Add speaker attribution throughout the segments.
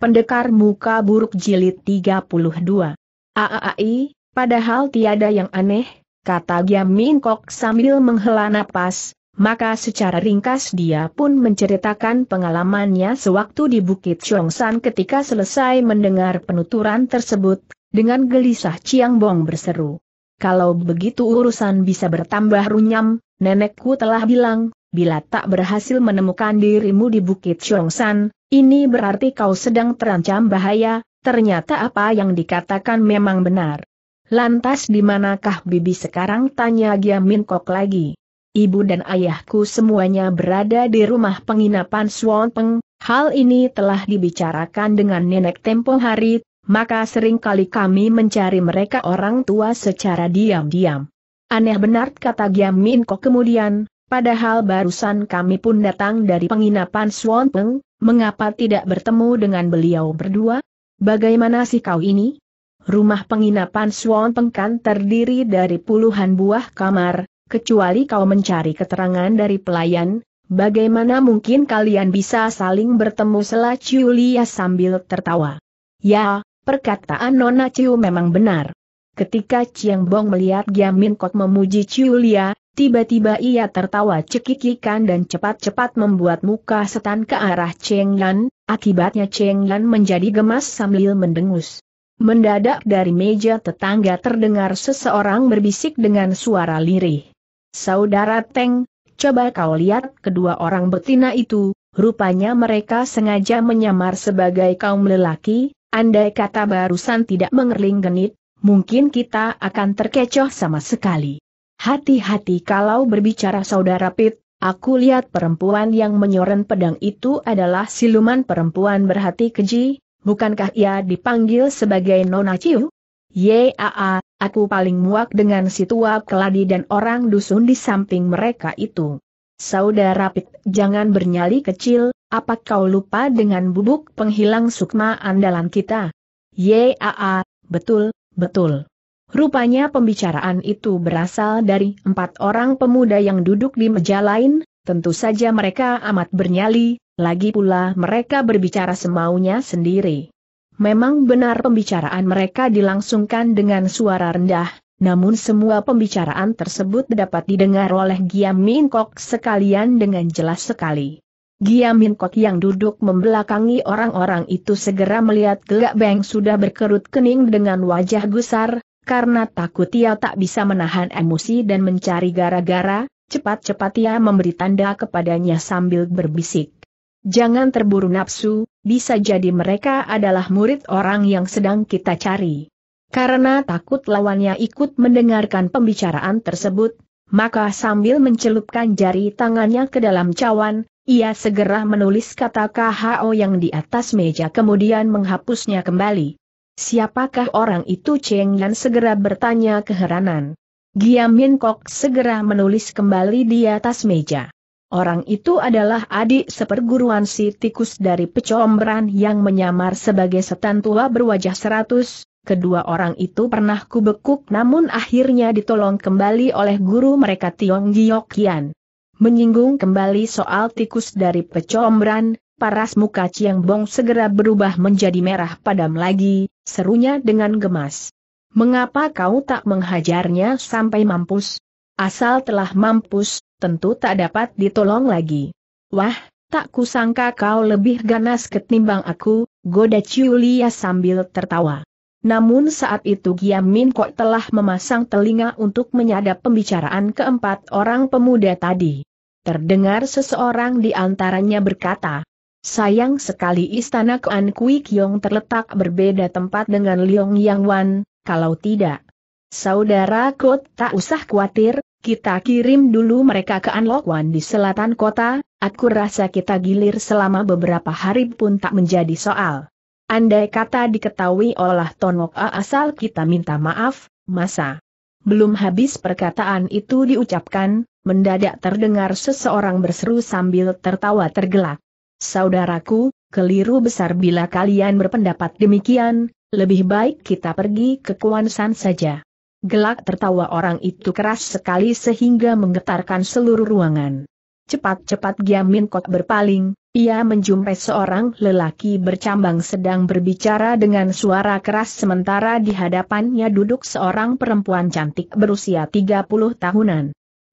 Speaker 1: Pendekar Muka Buruk Jilid 32. Aai, padahal tiada yang aneh, kata Giam Min Kok sambil menghela napas, maka secara ringkas dia pun menceritakan pengalamannya sewaktu di Bukit Chongsan ketika selesai mendengar penuturan tersebut, dengan gelisah Chiang Bong berseru. Kalau begitu urusan bisa bertambah runyam, nenekku telah bilang, bila tak berhasil menemukan dirimu di Bukit Chongsan, ini berarti kau sedang terancam bahaya, ternyata apa yang dikatakan memang benar. Lantas di manakah bibi sekarang tanya Giamin Kok lagi? Ibu dan ayahku semuanya berada di rumah penginapan Peng, hal ini telah dibicarakan dengan nenek tempo hari, maka seringkali kami mencari mereka orang tua secara diam-diam. Aneh benar kata Giamin Kok kemudian, Padahal barusan kami pun datang dari penginapan Swanpeng, mengapa tidak bertemu dengan beliau berdua? Bagaimana sih kau ini? Rumah penginapan Swanpeng kan terdiri dari puluhan buah kamar, kecuali kau mencari keterangan dari pelayan, bagaimana mungkin kalian bisa saling bertemu Selah Ciulia sambil tertawa? Ya, perkataan Nona Ciu memang benar. Ketika Chiang Bong melihat Giamin Kot memuji Ciulia, Tiba-tiba ia tertawa cekikikan dan cepat-cepat membuat muka setan ke arah Cheng Yan, akibatnya Cheng Yan menjadi gemas sambil mendengus. Mendadak dari meja tetangga terdengar seseorang berbisik dengan suara lirih. Saudara Teng, coba kau lihat kedua orang betina itu, rupanya mereka sengaja menyamar sebagai kaum lelaki, andai kata barusan tidak mengerling genit, mungkin kita akan terkecoh sama sekali. Hati-hati kalau berbicara saudara Pit, aku lihat perempuan yang menyoren pedang itu adalah siluman perempuan berhati keji, bukankah ia dipanggil sebagai Nona Ciu? Yaa, aku paling muak dengan si keladi dan orang dusun di samping mereka itu. Saudara Pit, jangan bernyali kecil, apa kau lupa dengan bubuk penghilang sukma andalan kita? Yaa, betul, betul. Rupanya pembicaraan itu berasal dari empat orang pemuda yang duduk di meja lain, tentu saja mereka amat bernyali, lagi pula mereka berbicara semaunya sendiri. Memang benar pembicaraan mereka dilangsungkan dengan suara rendah, namun semua pembicaraan tersebut dapat didengar oleh Giam Min Kok sekalian dengan jelas sekali. Giam Min Kok yang duduk membelakangi orang-orang itu segera melihat Gak Beng sudah berkerut kening dengan wajah gusar, karena takut ia tak bisa menahan emosi dan mencari gara-gara, cepat-cepat ia memberi tanda kepadanya sambil berbisik. Jangan terburu nafsu, bisa jadi mereka adalah murid orang yang sedang kita cari. Karena takut lawannya ikut mendengarkan pembicaraan tersebut, maka sambil mencelupkan jari tangannya ke dalam cawan, ia segera menulis kata KHO yang di atas meja kemudian menghapusnya kembali. Siapakah orang itu Cheng Yan segera bertanya keheranan. Giam Min Kok segera menulis kembali di atas meja. Orang itu adalah adik seperguruan si tikus dari pecombran yang menyamar sebagai setan tua berwajah seratus. Kedua orang itu pernah kubekuk namun akhirnya ditolong kembali oleh guru mereka Tiong Giok Kian. Menyinggung kembali soal tikus dari pecombran, paras muka Ciang Bong segera berubah menjadi merah padam lagi, serunya dengan gemas. Mengapa kau tak menghajarnya sampai mampus? Asal telah mampus, tentu tak dapat ditolong lagi. Wah, tak kusangka kau lebih ganas ketimbang aku, goda Ciulia sambil tertawa. Namun saat itu Giam Min Kok telah memasang telinga untuk menyadap pembicaraan keempat orang pemuda tadi. Terdengar seseorang di antaranya berkata, Sayang sekali istana Kuan Kui Kiong terletak berbeda tempat dengan Liong Yang Wan, kalau tidak. Saudara Kot tak usah khawatir, kita kirim dulu mereka ke Wan di selatan kota, aku rasa kita gilir selama beberapa hari pun tak menjadi soal. Andai kata diketahui oleh Tonok A asal kita minta maaf, masa. Belum habis perkataan itu diucapkan, mendadak terdengar seseorang berseru sambil tertawa tergelak. Saudaraku, keliru besar bila kalian berpendapat demikian, lebih baik kita pergi ke Kuansan saja. Gelak tertawa orang itu keras sekali sehingga menggetarkan seluruh ruangan. Cepat-cepat Giamin Kok berpaling, ia menjumpai seorang lelaki bercambang sedang berbicara dengan suara keras sementara di hadapannya duduk seorang perempuan cantik berusia 30 tahunan.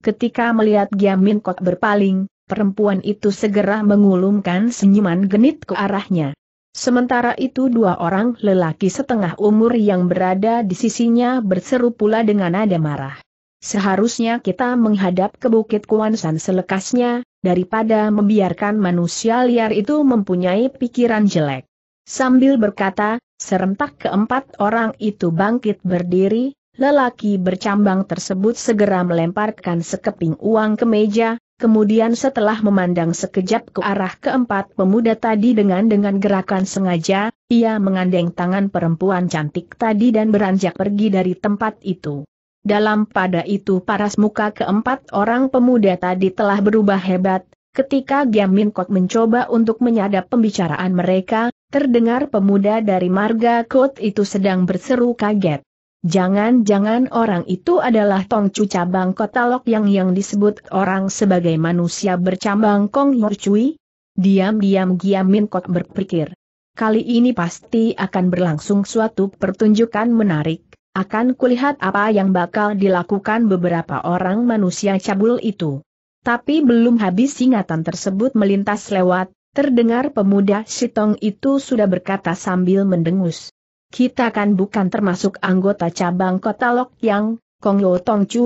Speaker 1: Ketika melihat Giamin Kok berpaling, perempuan itu segera mengulumkan senyuman genit ke arahnya. Sementara itu dua orang lelaki setengah umur yang berada di sisinya berseru pula dengan nada marah. Seharusnya kita menghadap ke Bukit Kuansan selekasnya, daripada membiarkan manusia liar itu mempunyai pikiran jelek. Sambil berkata, serentak keempat orang itu bangkit berdiri, lelaki bercambang tersebut segera melemparkan sekeping uang ke meja, Kemudian setelah memandang sekejap ke arah keempat pemuda tadi dengan dengan gerakan sengaja, ia mengandeng tangan perempuan cantik tadi dan beranjak pergi dari tempat itu. Dalam pada itu paras muka keempat orang pemuda tadi telah berubah hebat, ketika Giam Min Kok mencoba untuk menyadap pembicaraan mereka, terdengar pemuda dari marga Kot itu sedang berseru kaget. Jangan-jangan orang itu adalah Tongcu cabang kota Lok yang yang disebut orang sebagai manusia bercabang Kong Yor Cui? Diam-diam Min Kok berpikir. Kali ini pasti akan berlangsung suatu pertunjukan menarik, akan kulihat apa yang bakal dilakukan beberapa orang manusia cabul itu. Tapi belum habis ingatan tersebut melintas lewat, terdengar pemuda Sitong itu sudah berkata sambil mendengus. Kita kan bukan termasuk anggota cabang kota Lok Yang, Kong Lo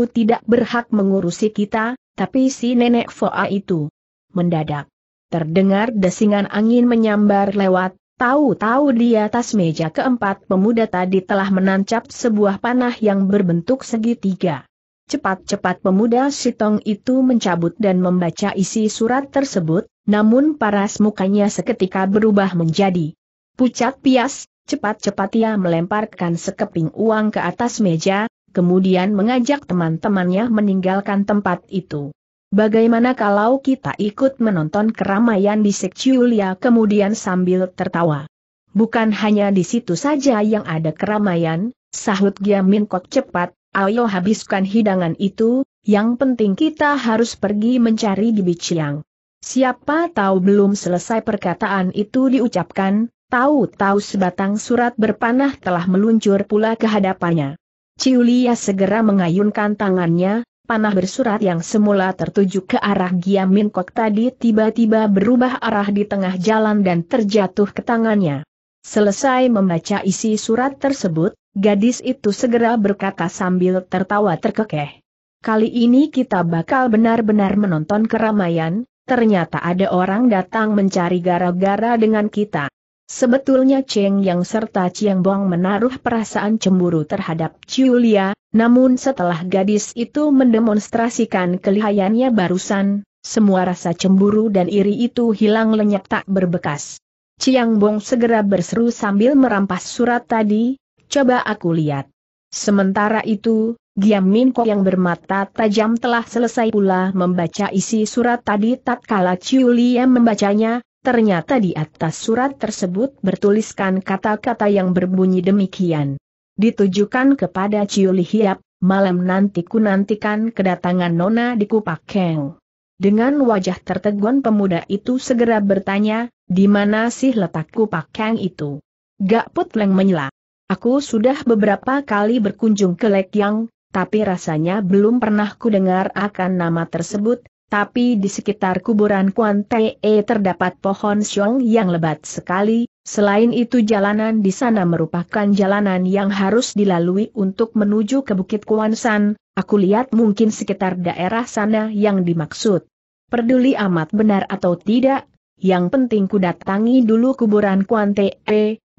Speaker 1: tidak berhak mengurusi kita, tapi si nenek Foa itu. Mendadak. Terdengar desingan angin menyambar lewat, tahu-tahu di atas meja keempat pemuda tadi telah menancap sebuah panah yang berbentuk segitiga. Cepat-cepat pemuda Sitong itu mencabut dan membaca isi surat tersebut, namun paras mukanya seketika berubah menjadi pucat pias, Cepat-cepat ia melemparkan sekeping uang ke atas meja, kemudian mengajak teman-temannya meninggalkan tempat itu. Bagaimana kalau kita ikut menonton keramaian di Sekciulia kemudian sambil tertawa? Bukan hanya di situ saja yang ada keramaian, sahut Giamin Kok cepat, ayo habiskan hidangan itu, yang penting kita harus pergi mencari di Biciang. Siapa tahu belum selesai perkataan itu diucapkan, Tahu-tahu sebatang surat berpanah telah meluncur pula ke hadapannya. Ciulia segera mengayunkan tangannya, panah bersurat yang semula tertuju ke arah Giamin Kok tadi tiba-tiba berubah arah di tengah jalan dan terjatuh ke tangannya. Selesai membaca isi surat tersebut, gadis itu segera berkata sambil tertawa terkekeh. Kali ini kita bakal benar-benar menonton keramaian, ternyata ada orang datang mencari gara-gara dengan kita. Sebetulnya Cheng Yang serta Chiang Bong menaruh perasaan cemburu terhadap Julia, namun setelah gadis itu mendemonstrasikan kelihayannya barusan, semua rasa cemburu dan iri itu hilang lenyap tak berbekas. Chiang Bong segera berseru sambil merampas surat tadi, coba aku lihat. Sementara itu, Giam Min Kok yang bermata tajam telah selesai pula membaca isi surat tadi tatkala Julia membacanya, ternyata di atas surat tersebut bertuliskan kata-kata yang berbunyi demikian. Ditujukan kepada Ciuli Hiap, malam nanti ku nantikan kedatangan Nona di Kupak Keng. Dengan wajah tertegun pemuda itu segera bertanya, di mana sih letak Kupak Keng itu? Gak Put menyela. Aku sudah beberapa kali berkunjung ke Lek Yang, tapi rasanya belum pernah ku dengar akan nama tersebut, tapi di sekitar kuburan Kuan Te terdapat pohon siong yang lebat sekali, selain itu jalanan di sana merupakan jalanan yang harus dilalui untuk menuju ke Bukit Kuan San, aku lihat mungkin sekitar daerah sana yang dimaksud. Perduli amat benar atau tidak, yang penting ku datangi dulu kuburan Kuan Te,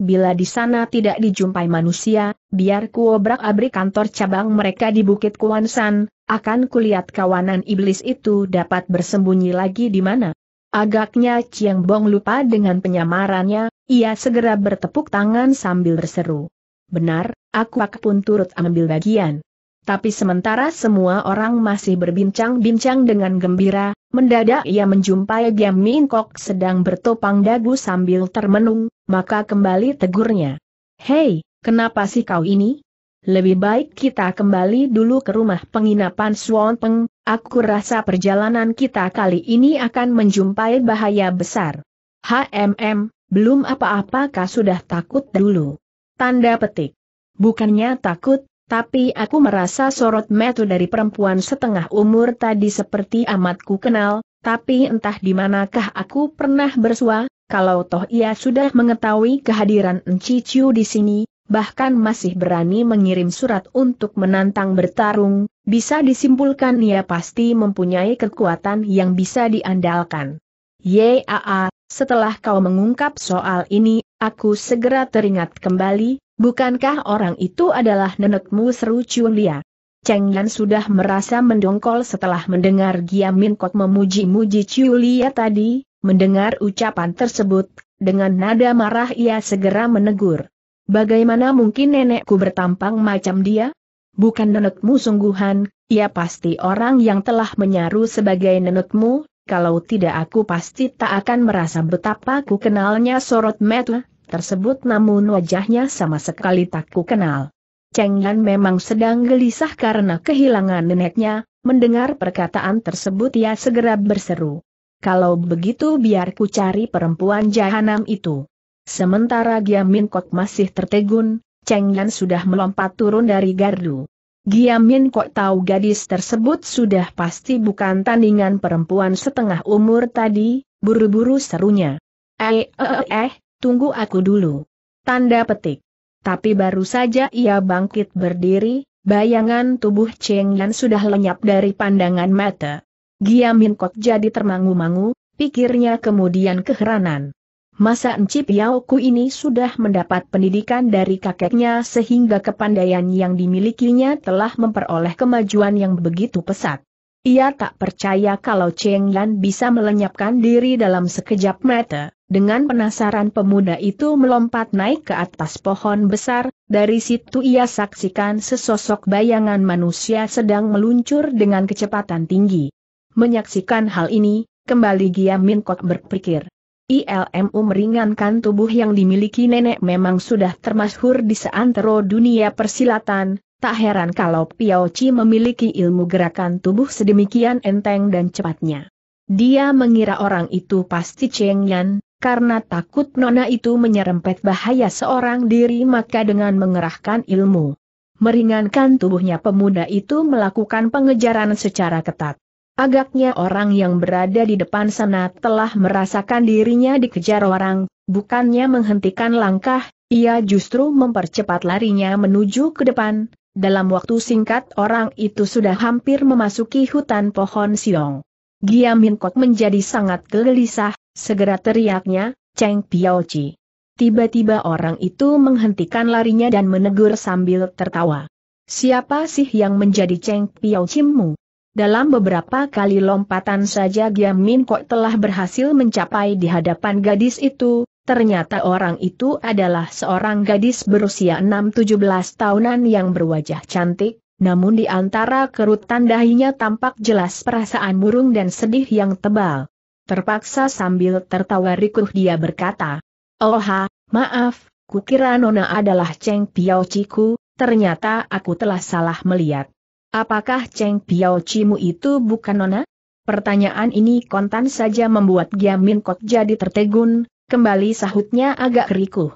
Speaker 1: bila di sana tidak dijumpai manusia, biar obrak abrik kantor cabang mereka di Bukit Kuansan, akan kulihat kawanan iblis itu dapat bersembunyi lagi di mana. Agaknya Chiang Bong lupa dengan penyamarannya, ia segera bertepuk tangan sambil berseru. Benar, aku pun turut ambil bagian. Tapi sementara semua orang masih berbincang-bincang dengan gembira, Mendadak ia menjumpai Giam Min Kok sedang bertopang dagu sambil termenung, maka kembali tegurnya. Hei, kenapa sih kau ini? Lebih baik kita kembali dulu ke rumah penginapan Suon Peng, aku rasa perjalanan kita kali ini akan menjumpai bahaya besar. HMM, belum apa-apa kau sudah takut dulu. Tanda petik. Bukannya takut, tapi aku merasa sorot metu dari perempuan setengah umur tadi seperti amatku kenal, tapi entah di manakah aku pernah bersua, kalau toh ia sudah mengetahui kehadiran Enci di sini, bahkan masih berani mengirim surat untuk menantang bertarung, bisa disimpulkan ia pasti mempunyai kekuatan yang bisa diandalkan. Yaa, setelah kau mengungkap soal ini, aku segera teringat kembali, Bukankah orang itu adalah nenekmu seru Chun Lia? Cheng Yan sudah merasa mendongkol setelah mendengar Giam Min Kot memuji-muji Chun Lia tadi, mendengar ucapan tersebut, dengan nada marah ia segera menegur. Bagaimana mungkin nenekku bertampang macam dia? Bukan nenekmu sungguhan, ia pasti orang yang telah menyaru sebagai nenekmu, kalau tidak aku pasti tak akan merasa betapa ku kenalnya sorot mata, tersebut namun wajahnya sama sekali tak ku kenal. Cheng Yan memang sedang gelisah karena kehilangan neneknya, mendengar perkataan tersebut ia segera berseru. Kalau begitu biar ku cari perempuan jahanam itu. Sementara Giam Min Kok masih tertegun, Cheng Yan sudah melompat turun dari gardu. Giam Min Kok tahu gadis tersebut sudah pasti bukan tandingan perempuan setengah umur tadi, buru-buru serunya. eh, eh, eh, eh tunggu aku dulu. Tanda petik. Tapi baru saja ia bangkit berdiri, bayangan tubuh Cheng Yan sudah lenyap dari pandangan mata. Gia Min Kok jadi termangu-mangu, pikirnya kemudian keheranan. Masa Enci ku ini sudah mendapat pendidikan dari kakeknya sehingga kepandaian yang dimilikinya telah memperoleh kemajuan yang begitu pesat. Ia tak percaya kalau Cheng Lan bisa melenyapkan diri dalam sekejap mata. Dengan penasaran pemuda itu melompat naik ke atas pohon besar, dari situ ia saksikan sesosok bayangan manusia sedang meluncur dengan kecepatan tinggi. Menyaksikan hal ini, kembali Gia Min Kok berpikir. ILMU meringankan tubuh yang dimiliki nenek memang sudah termasyhur di seantero dunia persilatan, Tak heran kalau Piao Chi memiliki ilmu gerakan tubuh sedemikian enteng dan cepatnya. Dia mengira orang itu pasti Cheng Yan, karena takut nona itu menyerempet bahaya seorang diri maka dengan mengerahkan ilmu. Meringankan tubuhnya pemuda itu melakukan pengejaran secara ketat. Agaknya orang yang berada di depan sana telah merasakan dirinya dikejar orang, bukannya menghentikan langkah, ia justru mempercepat larinya menuju ke depan, dalam waktu singkat orang itu sudah hampir memasuki hutan pohon siong. Giam Min Kok menjadi sangat gelisah, segera teriaknya, Cheng Piao Chi. Tiba-tiba orang itu menghentikan larinya dan menegur sambil tertawa. Siapa sih yang menjadi Cheng Piao Chimmu? Dalam beberapa kali lompatan saja Giam Min Kok telah berhasil mencapai di hadapan gadis itu, Ternyata orang itu adalah seorang gadis berusia 6-17 tahunan yang berwajah cantik, namun di antara kerutan dahinya tampak jelas perasaan murung dan sedih yang tebal. Terpaksa sambil tertawa rikuh dia berkata, Oh maaf, kukira Nona adalah Cheng Piao Ciku, ternyata aku telah salah melihat. Apakah Cheng Piao Cimu itu bukan Nona? Pertanyaan ini kontan saja membuat Giamin Kok jadi tertegun, Kembali sahutnya agak kerikuh.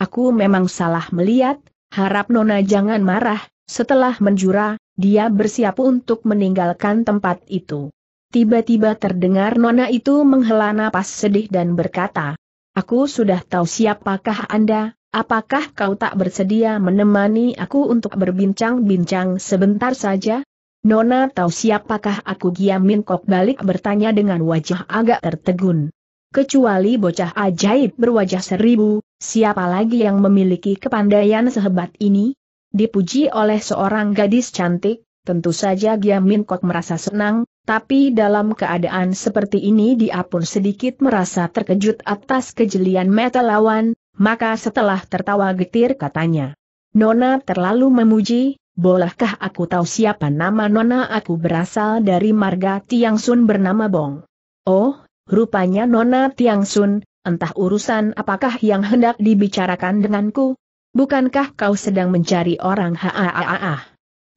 Speaker 1: Aku memang salah melihat, harap Nona jangan marah, setelah menjura, dia bersiap untuk meninggalkan tempat itu. Tiba-tiba terdengar Nona itu menghela napas sedih dan berkata, Aku sudah tahu siapakah Anda, apakah kau tak bersedia menemani aku untuk berbincang-bincang sebentar saja? Nona tahu siapakah aku Giamin Kok balik bertanya dengan wajah agak tertegun kecuali bocah ajaib berwajah seribu, siapa lagi yang memiliki kepandaian sehebat ini? Dipuji oleh seorang gadis cantik, tentu saja Giamin Kok merasa senang, tapi dalam keadaan seperti ini dia pun sedikit merasa terkejut atas kejelian mata lawan, maka setelah tertawa getir katanya. Nona terlalu memuji, bolehkah aku tahu siapa nama Nona aku berasal dari marga Tiang Sun bernama Bong? Oh, Rupanya Nona Tiang Sun, entah urusan apakah yang hendak dibicarakan denganku? Bukankah kau sedang mencari orang haa?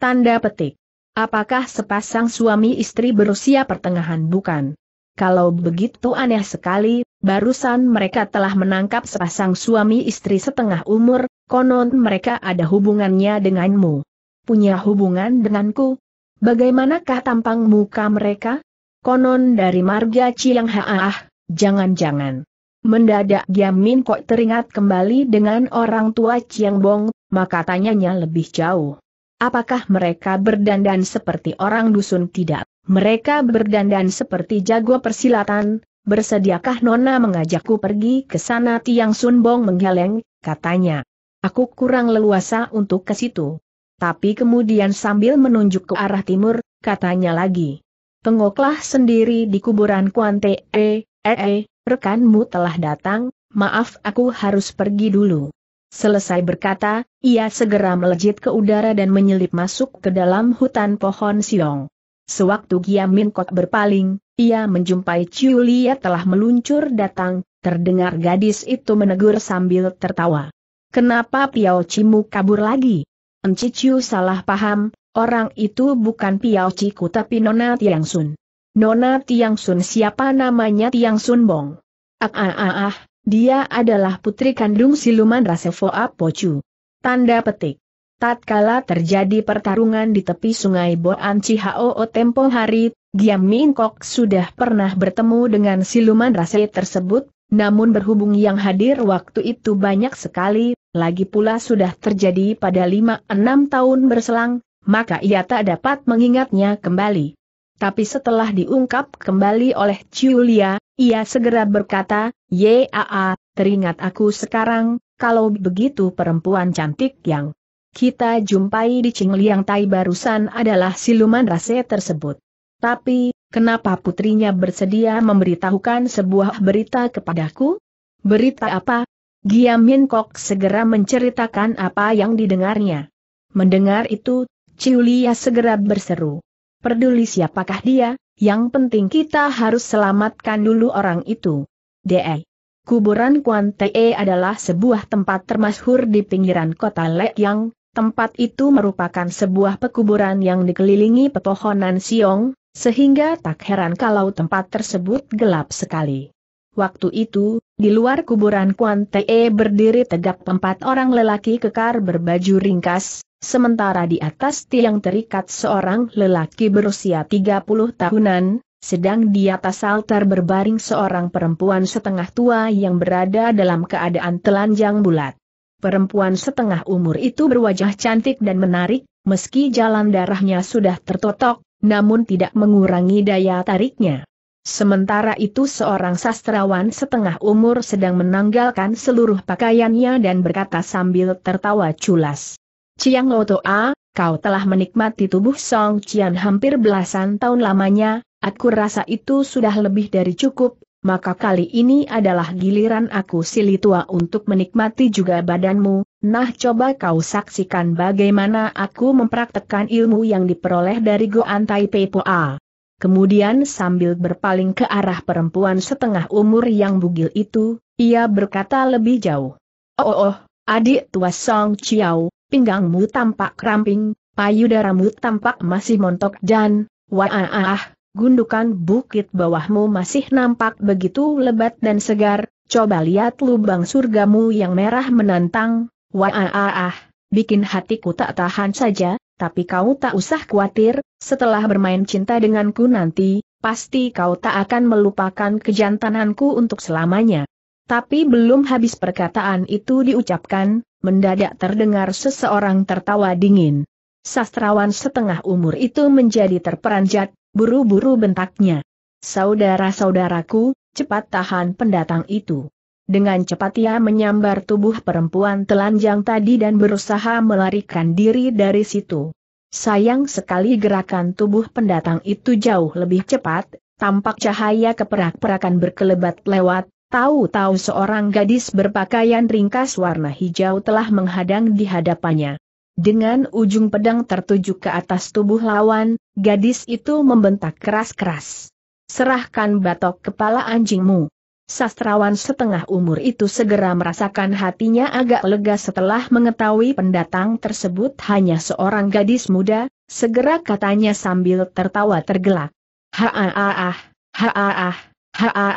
Speaker 1: Tanda petik. Apakah sepasang suami istri berusia pertengahan bukan? Kalau begitu aneh sekali, barusan mereka telah menangkap sepasang suami istri setengah umur, konon mereka ada hubungannya denganmu. Punya hubungan denganku? Bagaimanakah tampang muka mereka? Konon dari marga Ciang Haah, jangan-jangan. Mendadak Giamin kok teringat kembali dengan orang tua Ciang Bong, maka tanyanya lebih jauh. Apakah mereka berdandan seperti orang dusun tidak? Mereka berdandan seperti jago persilatan, bersediakah Nona mengajakku pergi ke sana Tiang Sun Bong menggeleng, katanya. Aku kurang leluasa untuk ke situ. Tapi kemudian sambil menunjuk ke arah timur, katanya lagi. Tengoklah sendiri di kuburan Kuan Te, eh, eh, eh, rekanmu telah datang, maaf aku harus pergi dulu. Selesai berkata, ia segera melejit ke udara dan menyelip masuk ke dalam hutan pohon siong. Sewaktu Min Kok berpaling, ia menjumpai Lia telah meluncur datang, terdengar gadis itu menegur sambil tertawa. Kenapa Piao Cimu kabur lagi? Enciu salah paham, Orang itu bukan Piao Ciku tapi Nona Tiang Sun. Nona Tiang Sun siapa namanya Tiang Sun Bong? Ah ah ah ah, dia adalah putri kandung siluman Apo Chu. Tanda petik. Tatkala terjadi pertarungan di tepi sungai Boan Cihao tempo hari, Giam Min Kok sudah pernah bertemu dengan siluman rase tersebut, namun berhubung yang hadir waktu itu banyak sekali, lagi pula sudah terjadi pada 5-6 tahun berselang, maka ia tak dapat mengingatnya kembali. Tapi setelah diungkap kembali oleh Julia, ia segera berkata, Yaa, teringat aku sekarang, kalau begitu perempuan cantik yang kita jumpai di Cingliang Tai barusan adalah siluman rase tersebut. Tapi, kenapa putrinya bersedia memberitahukan sebuah berita kepadaku? Berita apa? Giam Min Kok segera menceritakan apa yang didengarnya. Mendengar itu, Ciulia segera berseru. Peduli siapakah dia, yang penting kita harus selamatkan dulu orang itu. D.E. Kuburan Kuan Te adalah sebuah tempat termasyhur di pinggiran kota yang tempat itu merupakan sebuah pekuburan yang dikelilingi pepohonan siong, sehingga tak heran kalau tempat tersebut gelap sekali. Waktu itu, di luar kuburan Kuan Te berdiri tegap empat orang lelaki kekar berbaju ringkas, Sementara di atas tiang terikat seorang lelaki berusia 30 tahunan, sedang di atas altar berbaring seorang perempuan setengah tua yang berada dalam keadaan telanjang bulat. Perempuan setengah umur itu berwajah cantik dan menarik, meski jalan darahnya sudah tertotok, namun tidak mengurangi daya tariknya. Sementara itu seorang sastrawan setengah umur sedang menanggalkan seluruh pakaiannya dan berkata sambil tertawa culas. Chiang Lotoa, kau telah menikmati tubuh Song Cian hampir belasan tahun lamanya, aku rasa itu sudah lebih dari cukup, maka kali ini adalah giliran aku sili tua untuk menikmati juga badanmu, nah coba kau saksikan bagaimana aku mempraktekkan ilmu yang diperoleh dari Goan Tai Poa. Kemudian sambil berpaling ke arah perempuan setengah umur yang bugil itu, ia berkata lebih jauh. Oh, oh, oh adik tua Song Chiao, pinggangmu tampak keramping, payudaramu tampak masih montok dan, wah, gundukan bukit bawahmu masih nampak begitu lebat dan segar, coba lihat lubang surgamu yang merah menantang, wah, bikin hatiku tak tahan saja, tapi kau tak usah khawatir, setelah bermain cinta denganku nanti, pasti kau tak akan melupakan kejantananku untuk selamanya. Tapi belum habis perkataan itu diucapkan, mendadak terdengar seseorang tertawa dingin. Sastrawan setengah umur itu menjadi terperanjat, buru-buru bentaknya. Saudara-saudaraku, cepat tahan pendatang itu. Dengan cepat ia menyambar tubuh perempuan telanjang tadi dan berusaha melarikan diri dari situ. Sayang sekali gerakan tubuh pendatang itu jauh lebih cepat, tampak cahaya keperak-perakan berkelebat lewat, Tahu-tahu seorang gadis berpakaian ringkas warna hijau telah menghadang di hadapannya. Dengan ujung pedang tertuju ke atas tubuh lawan, gadis itu membentak keras-keras. Serahkan batok kepala anjingmu. Sastrawan setengah umur itu segera merasakan hatinya agak lega setelah mengetahui pendatang tersebut hanya seorang gadis muda, segera katanya sambil tertawa tergelak. -ha haaah, haaah.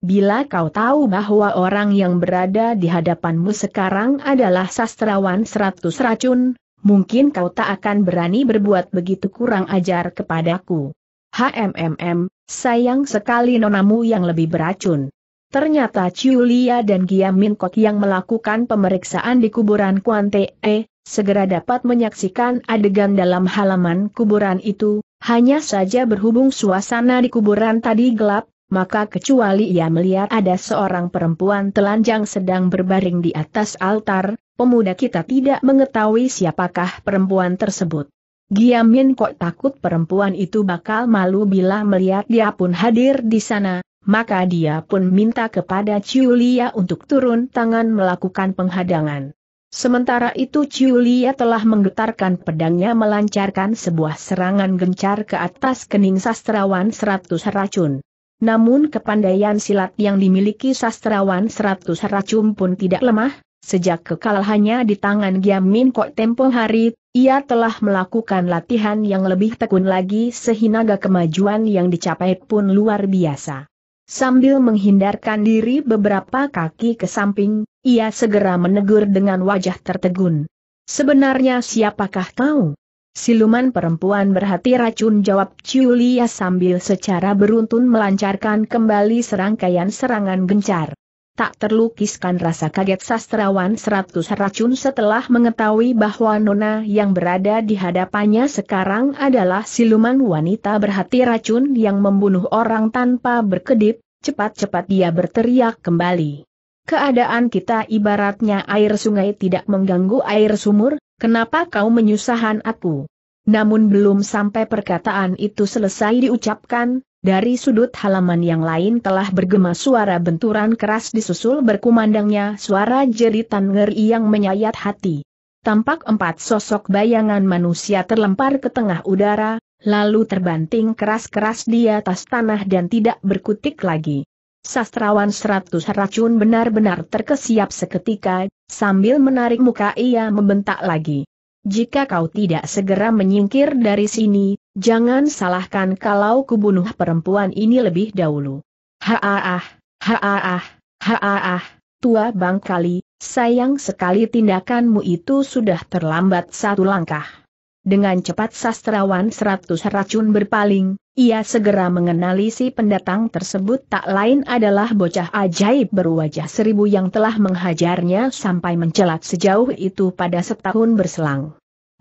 Speaker 1: Bila kau tahu bahwa orang yang berada di hadapanmu sekarang adalah sastrawan seratus racun, mungkin kau tak akan berani berbuat begitu kurang ajar kepadaku. HMMM, sayang sekali nonamu yang lebih beracun. Ternyata Julia dan Giamin Kok yang melakukan pemeriksaan di kuburan Kuante E, eh, segera dapat menyaksikan adegan dalam halaman kuburan itu, hanya saja berhubung suasana di kuburan tadi gelap, maka kecuali ia melihat ada seorang perempuan telanjang sedang berbaring di atas altar, pemuda kita tidak mengetahui siapakah perempuan tersebut. Giamin kok takut perempuan itu bakal malu bila melihat dia pun hadir di sana, maka dia pun minta kepada Julia untuk turun tangan melakukan penghadangan. Sementara itu Julia telah menggetarkan pedangnya melancarkan sebuah serangan gencar ke atas kening sastrawan seratus racun. Namun kepandaian silat yang dimiliki sastrawan seratus racun pun tidak lemah, sejak kekalahannya di tangan Giamin Kok tempo hari, ia telah melakukan latihan yang lebih tekun lagi sehingga kemajuan yang dicapai pun luar biasa. Sambil menghindarkan diri beberapa kaki ke samping, ia segera menegur dengan wajah tertegun. Sebenarnya siapakah kau? Siluman perempuan berhati racun jawab Julia sambil secara beruntun melancarkan kembali serangkaian serangan gencar. Tak terlukiskan rasa kaget sastrawan seratus racun setelah mengetahui bahwa Nona yang berada di hadapannya sekarang adalah siluman wanita berhati racun yang membunuh orang tanpa berkedip, cepat-cepat dia berteriak kembali. Keadaan kita ibaratnya air sungai tidak mengganggu air sumur, Kenapa kau menyusahkan aku? Namun belum sampai perkataan itu selesai diucapkan, dari sudut halaman yang lain telah bergema suara benturan keras disusul berkumandangnya suara jeritan ngeri yang menyayat hati. Tampak empat sosok bayangan manusia terlempar ke tengah udara, lalu terbanting keras-keras di atas tanah dan tidak berkutik lagi. Sastrawan seratus racun benar-benar terkesiap seketika, sambil menarik muka ia membentak lagi. Jika kau tidak segera menyingkir dari sini, jangan salahkan kalau kubunuh perempuan ini lebih dahulu. Haaah, haaah, haaah, tua bangkali, sayang sekali tindakanmu itu sudah terlambat satu langkah. Dengan cepat sastrawan seratus racun berpaling, ia segera mengenali si pendatang tersebut tak lain adalah bocah ajaib berwajah seribu yang telah menghajarnya sampai mencelat sejauh itu pada setahun berselang.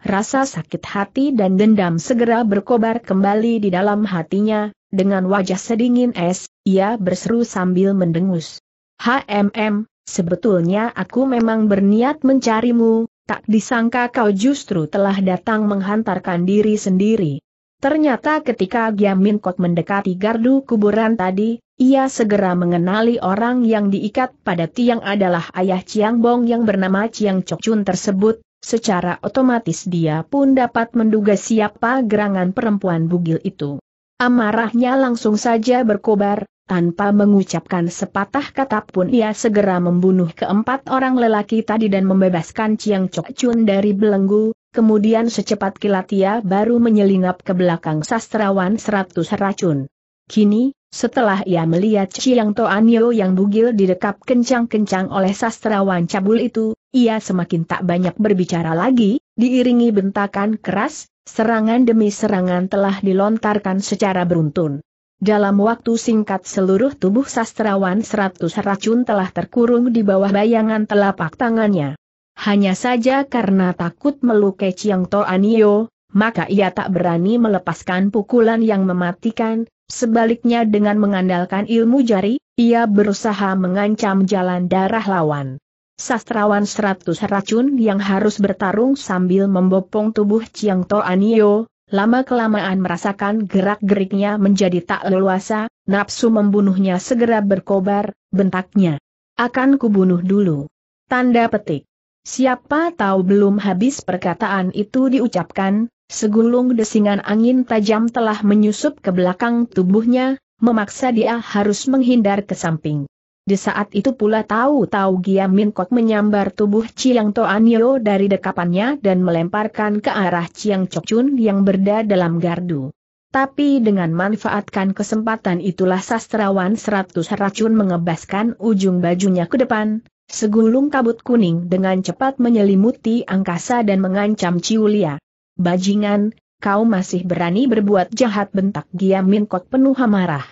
Speaker 1: Rasa sakit hati dan dendam segera berkobar kembali di dalam hatinya, dengan wajah sedingin es, ia berseru sambil mendengus. HMM, sebetulnya aku memang berniat mencarimu, Tak disangka kau justru telah datang menghantarkan diri sendiri. Ternyata ketika Giamin Kok mendekati gardu kuburan tadi, ia segera mengenali orang yang diikat pada tiang adalah ayah Ciang Bong yang bernama Ciang Chok Chun tersebut, secara otomatis dia pun dapat menduga siapa gerangan perempuan bugil itu. Amarahnya langsung saja berkobar, tanpa mengucapkan sepatah kata pun ia segera membunuh keempat orang lelaki tadi dan membebaskan Chiang Chok Chun dari belenggu, kemudian secepat kilat ia baru menyelinap ke belakang sastrawan seratus racun. Kini, setelah ia melihat Chiang Toanyo yang bugil didekap kencang-kencang oleh sastrawan cabul itu, ia semakin tak banyak berbicara lagi, diiringi bentakan keras, serangan demi serangan telah dilontarkan secara beruntun. Dalam waktu singkat seluruh tubuh sastrawan seratus racun telah terkurung di bawah bayangan telapak tangannya. Hanya saja karena takut melukai Chiang To Anio, maka ia tak berani melepaskan pukulan yang mematikan, sebaliknya dengan mengandalkan ilmu jari, ia berusaha mengancam jalan darah lawan. Sastrawan seratus racun yang harus bertarung sambil membopong tubuh Chiang To Anio, lama-kelamaan merasakan gerak-geriknya menjadi tak leluasa, nafsu membunuhnya segera berkobar, bentaknya. Akan kubunuh dulu. Tanda petik. Siapa tahu belum habis perkataan itu diucapkan, segulung desingan angin tajam telah menyusup ke belakang tubuhnya, memaksa dia harus menghindar ke samping. Di saat itu pula tahu-tahu Giam Min Kok menyambar tubuh Chiang Toanio dari dekapannya dan melemparkan ke arah Chiang Chun yang berda dalam gardu. Tapi dengan manfaatkan kesempatan itulah sastrawan seratus racun mengebaskan ujung bajunya ke depan, segulung kabut kuning dengan cepat menyelimuti angkasa dan mengancam Ciulia. Bajingan, kau masih berani berbuat jahat bentak Giam Min Kok penuh amarah.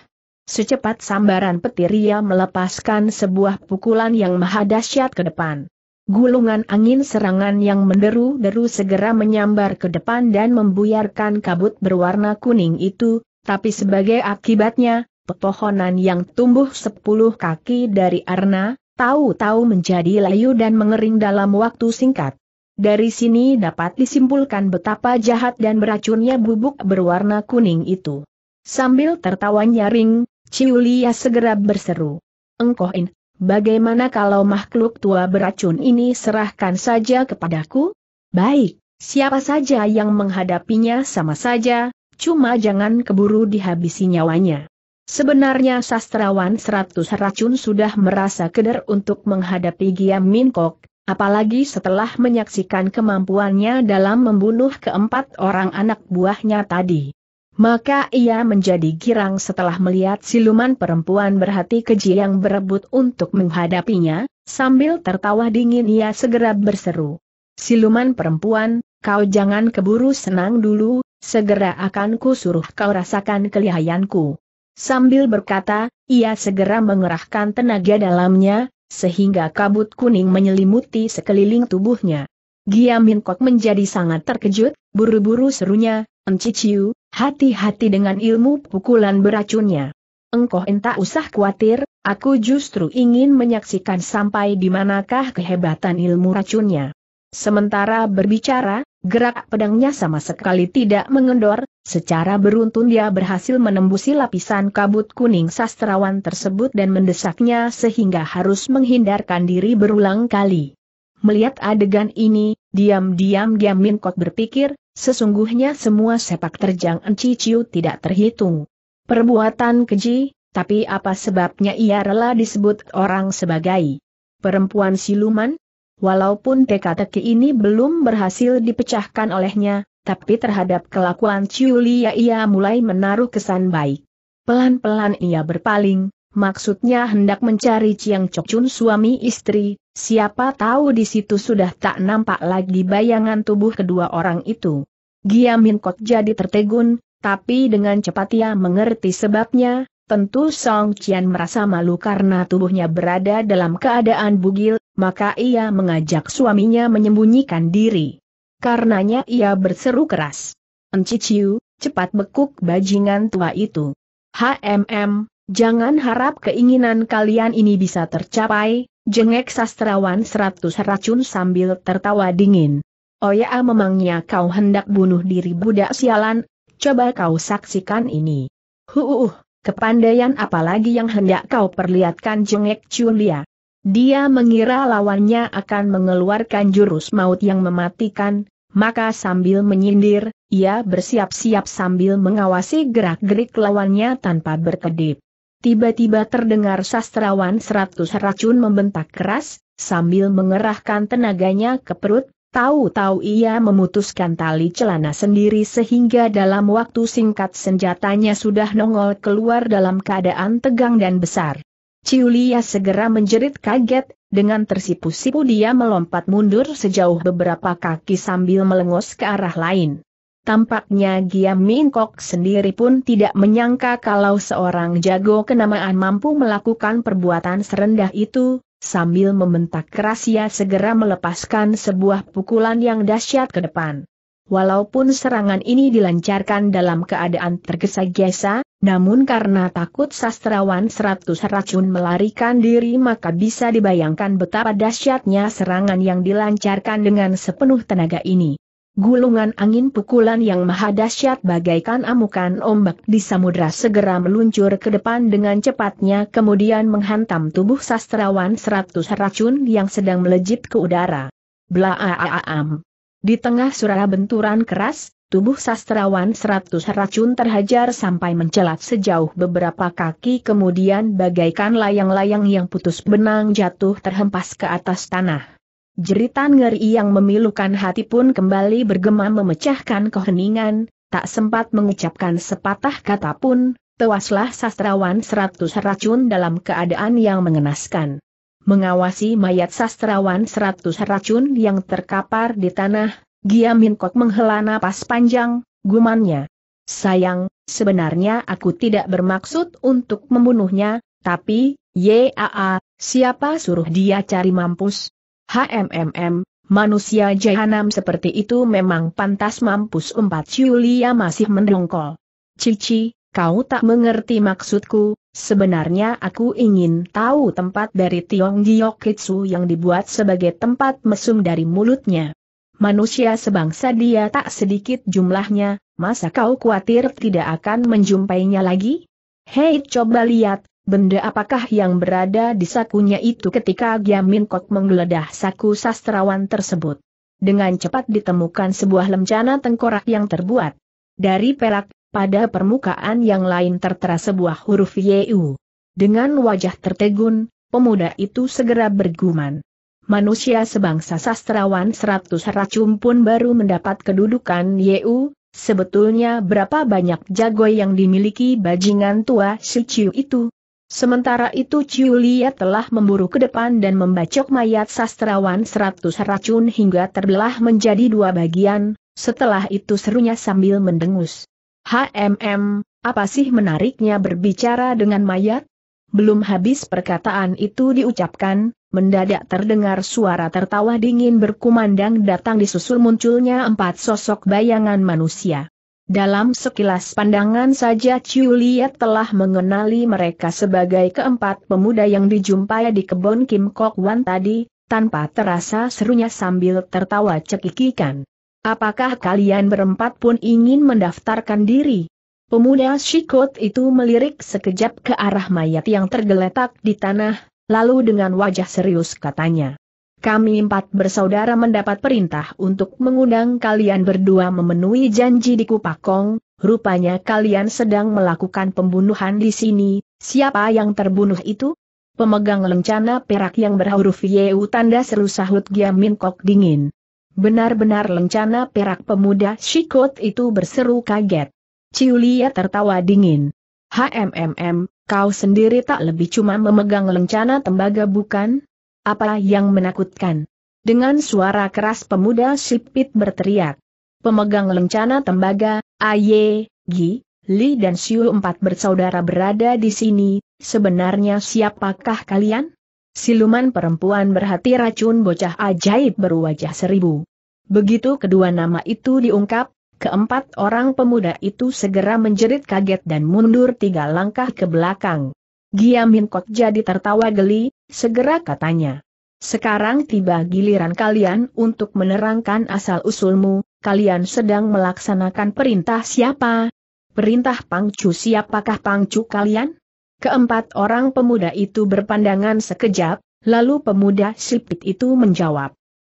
Speaker 1: Secepat sambaran petir ia melepaskan sebuah pukulan yang maha dahsyat ke depan. Gulungan angin serangan yang menderu-deru segera menyambar ke depan dan membuyarkan kabut berwarna kuning itu, tapi sebagai akibatnya, pepohonan yang tumbuh sepuluh kaki dari Arna, tahu-tahu menjadi layu dan mengering dalam waktu singkat. Dari sini dapat disimpulkan betapa jahat dan beracunnya bubuk berwarna kuning itu. Sambil tertawa nyaring, Ciulia segera berseru. Engkohin, bagaimana kalau makhluk tua beracun ini serahkan saja kepadaku? Baik, siapa saja yang menghadapinya sama saja, cuma jangan keburu dihabisi nyawanya. Sebenarnya sastrawan seratus racun sudah merasa keder untuk menghadapi Giam Min Kok, apalagi setelah menyaksikan kemampuannya dalam membunuh keempat orang anak buahnya tadi. Maka ia menjadi girang setelah melihat siluman perempuan berhati keji yang berebut untuk menghadapinya, sambil tertawa dingin ia segera berseru. Siluman perempuan, kau jangan keburu senang dulu, segera akan ku suruh kau rasakan kelihayanku. Sambil berkata, ia segera mengerahkan tenaga dalamnya, sehingga kabut kuning menyelimuti sekeliling tubuhnya. Gia Min Kok menjadi sangat terkejut, buru-buru serunya, Enciciu, Hati-hati dengan ilmu pukulan beracunnya. Engkau entah usah khawatir, aku justru ingin menyaksikan sampai di manakah kehebatan ilmu racunnya. Sementara berbicara, gerak pedangnya sama sekali tidak mengendor, secara beruntun dia berhasil menembusi lapisan kabut kuning sastrawan tersebut dan mendesaknya sehingga harus menghindarkan diri berulang kali. Melihat adegan ini, diam-diam Giam Minkot berpikir, Sesungguhnya semua sepak terjang Enci Ciu tidak terhitung. Perbuatan keji, tapi apa sebabnya ia rela disebut orang sebagai perempuan siluman? Walaupun teka-teki ini belum berhasil dipecahkan olehnya, tapi terhadap kelakuan Ciulia ia mulai menaruh kesan baik. Pelan-pelan ia berpaling, maksudnya hendak mencari Ciang Chok Chun suami istri, Siapa tahu di situ sudah tak nampak lagi bayangan tubuh kedua orang itu. Giamin Kok jadi tertegun, tapi dengan cepat ia mengerti sebabnya, tentu Song Qian merasa malu karena tubuhnya berada dalam keadaan bugil, maka ia mengajak suaminya menyembunyikan diri. Karenanya ia berseru keras. Enciciu, cepat bekuk bajingan tua itu. HMM, Jangan harap keinginan kalian ini bisa tercapai, jengek sastrawan seratus racun sambil tertawa dingin. Oh ya memangnya kau hendak bunuh diri budak sialan, coba kau saksikan ini. Huuuh, kepandaian apalagi yang hendak kau perlihatkan jengek Julia. Dia mengira lawannya akan mengeluarkan jurus maut yang mematikan, maka sambil menyindir, ia bersiap-siap sambil mengawasi gerak-gerik lawannya tanpa berkedip. Tiba-tiba terdengar sastrawan seratus racun membentak keras, sambil mengerahkan tenaganya ke perut, tahu-tahu ia memutuskan tali celana sendiri sehingga dalam waktu singkat senjatanya sudah nongol keluar dalam keadaan tegang dan besar. Ciulia segera menjerit kaget, dengan tersipu-sipu dia melompat mundur sejauh beberapa kaki sambil melengos ke arah lain. Tampaknya Giam Min sendiri pun tidak menyangka kalau seorang jago kenamaan mampu melakukan perbuatan serendah itu, sambil membentak keras ia segera melepaskan sebuah pukulan yang dahsyat ke depan. Walaupun serangan ini dilancarkan dalam keadaan tergesa-gesa, namun karena takut sastrawan seratus racun melarikan diri maka bisa dibayangkan betapa dahsyatnya serangan yang dilancarkan dengan sepenuh tenaga ini. Gulungan angin pukulan yang maha dahsyat bagaikan amukan ombak di samudra segera meluncur ke depan dengan cepatnya kemudian menghantam tubuh sastrawan seratus racun yang sedang melejit ke udara. Blaaam. Di tengah suara benturan keras, tubuh sastrawan seratus racun terhajar sampai mencelat sejauh beberapa kaki kemudian bagaikan layang-layang yang putus benang jatuh terhempas ke atas tanah. Jeritan ngeri yang memilukan hati pun kembali bergema memecahkan keheningan, tak sempat mengucapkan sepatah kata pun, tewaslah sastrawan seratus racun dalam keadaan yang mengenaskan. Mengawasi mayat sastrawan seratus racun yang terkapar di tanah, Gia Kok menghela napas panjang, gumannya. Sayang, sebenarnya aku tidak bermaksud untuk membunuhnya, tapi, yaa, siapa suruh dia cari mampus? HMMM, manusia jahanam seperti itu memang pantas mampus empat Yulia masih mendongkol. Cici, kau tak mengerti maksudku, sebenarnya aku ingin tahu tempat dari Tiong Giokitsu yang dibuat sebagai tempat mesum dari mulutnya. Manusia sebangsa dia tak sedikit jumlahnya, masa kau khawatir tidak akan menjumpainya lagi? Hei coba lihat, Benda apakah yang berada di sakunya itu ketika Giamin Kok menggeledah saku sastrawan tersebut. Dengan cepat ditemukan sebuah lencana tengkorak yang terbuat dari perak, pada permukaan yang lain tertera sebuah huruf YU. Dengan wajah tertegun, pemuda itu segera bergumam. Manusia sebangsa sastrawan seratus racun pun baru mendapat kedudukan YU, sebetulnya berapa banyak jago yang dimiliki bajingan tua Shichu itu Sementara itu Lia telah memburu ke depan dan membacok mayat sastrawan seratus racun hingga terbelah menjadi dua bagian, setelah itu serunya sambil mendengus. HMM, apa sih menariknya berbicara dengan mayat? Belum habis perkataan itu diucapkan, mendadak terdengar suara tertawa dingin berkumandang datang disusul munculnya empat sosok bayangan manusia. Dalam sekilas pandangan saja Ciu Liat telah mengenali mereka sebagai keempat pemuda yang dijumpai di kebun Kim Kok Wan tadi, tanpa terasa serunya sambil tertawa cekikikan. Apakah kalian berempat pun ingin mendaftarkan diri? Pemuda Shikot itu melirik sekejap ke arah mayat yang tergeletak di tanah, lalu dengan wajah serius katanya kami empat bersaudara mendapat perintah untuk mengundang kalian berdua memenuhi janji di Kupakong, rupanya kalian sedang melakukan pembunuhan di sini, siapa yang terbunuh itu? Pemegang lencana perak yang berhuruf Yeu tanda seru sahut Giamin Kok dingin. Benar-benar lencana perak pemuda Shikot itu berseru kaget. Ciulia tertawa dingin. HMMM, kau sendiri tak lebih cuma memegang lencana tembaga bukan? Apa yang menakutkan? Dengan suara keras pemuda Sipit berteriak. Pemegang lencana tembaga, Aye, Gi, Li dan Siu empat bersaudara berada di sini, sebenarnya siapakah kalian? Siluman perempuan berhati racun bocah ajaib berwajah seribu. Begitu kedua nama itu diungkap, keempat orang pemuda itu segera menjerit kaget dan mundur tiga langkah ke belakang. Giamin Kok jadi tertawa geli, Segera katanya. Sekarang tiba giliran kalian untuk menerangkan asal-usulmu, kalian sedang melaksanakan perintah siapa? Perintah Pangcu siapakah Pangcu kalian? Keempat orang pemuda itu berpandangan sekejap, lalu pemuda sipit itu menjawab.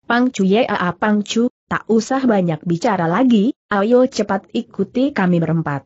Speaker 1: Pangcu yaa Pangcu, tak usah banyak bicara lagi, ayo cepat ikuti kami berempat